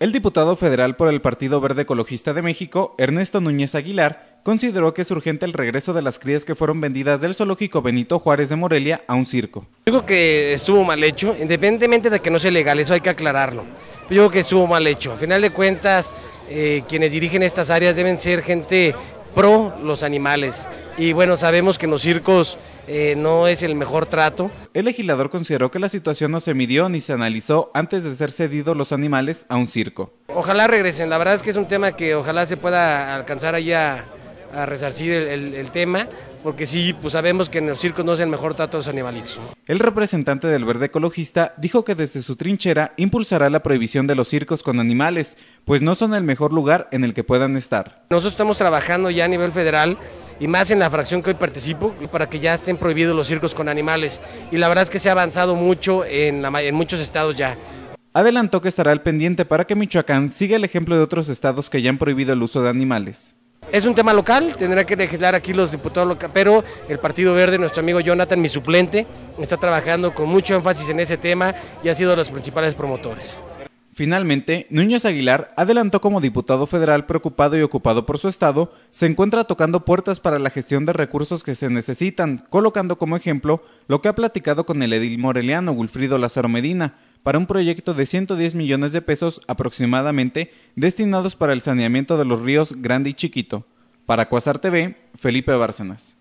El diputado federal por el Partido Verde Ecologista de México, Ernesto Núñez Aguilar, consideró que es urgente el regreso de las crías que fueron vendidas del zoológico Benito Juárez de Morelia a un circo. Yo creo que estuvo mal hecho, independientemente de que no sea legal, eso hay que aclararlo. Yo creo que estuvo mal hecho. A final de cuentas, eh, quienes dirigen estas áreas deben ser gente pro los animales. Y bueno, sabemos que en los circos eh, no es el mejor trato. El legislador consideró que la situación no se midió ni se analizó antes de ser cedidos los animales a un circo. Ojalá regresen, la verdad es que es un tema que ojalá se pueda alcanzar allá a resarcir el tema porque sí, pues sabemos que en los circos no es el mejor trato a los animalitos. El representante del Verde Ecologista dijo que desde su trinchera impulsará la prohibición de los circos con animales, pues no son el mejor lugar en el que puedan estar. Nosotros estamos trabajando ya a nivel federal y más en la fracción que hoy participo, para que ya estén prohibidos los circos con animales. Y la verdad es que se ha avanzado mucho en, la, en muchos estados ya. Adelantó que estará al pendiente para que Michoacán siga el ejemplo de otros estados que ya han prohibido el uso de animales. Es un tema local, tendrá que legislar aquí los diputados locales, pero el Partido Verde, nuestro amigo Jonathan, mi suplente, está trabajando con mucho énfasis en ese tema y ha sido de los principales promotores. Finalmente, Núñez Aguilar adelantó como diputado federal preocupado y ocupado por su estado, se encuentra tocando puertas para la gestión de recursos que se necesitan, colocando como ejemplo lo que ha platicado con el edil moreliano Wilfrido Lázaro Medina, para un proyecto de 110 millones de pesos aproximadamente destinados para el saneamiento de los ríos Grande y Chiquito. Para Cuasar TV, Felipe Bárcenas.